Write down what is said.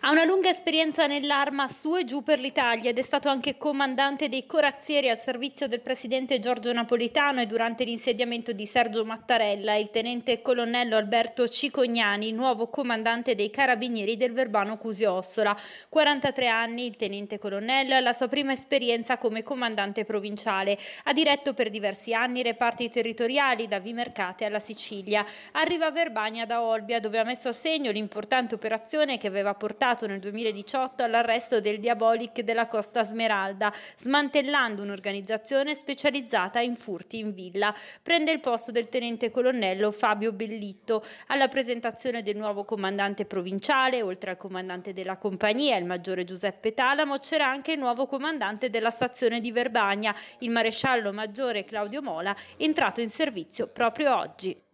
Ha una lunga esperienza nell'arma su e giù per l'Italia ed è stato anche comandante dei corazzieri al servizio del presidente Giorgio Napolitano e durante l'insediamento di Sergio Mattarella il tenente colonnello Alberto Cicognani, nuovo comandante dei carabinieri del Verbano Cusio Ossola. 43 anni il tenente colonnello ha la sua prima esperienza come comandante provinciale. Ha diretto per diversi anni reparti territoriali da Vimercate alla Sicilia. Arriva a Verbania da Olbia dove ha messo a segno l'importante operazione che aveva portato portato nel 2018 all'arresto del Diabolic della Costa Smeralda, smantellando un'organizzazione specializzata in furti in villa. Prende il posto del tenente colonnello Fabio Bellitto. Alla presentazione del nuovo comandante provinciale, oltre al comandante della compagnia, il maggiore Giuseppe Talamo, c'era anche il nuovo comandante della stazione di Verbagna, il maresciallo maggiore Claudio Mola, entrato in servizio proprio oggi.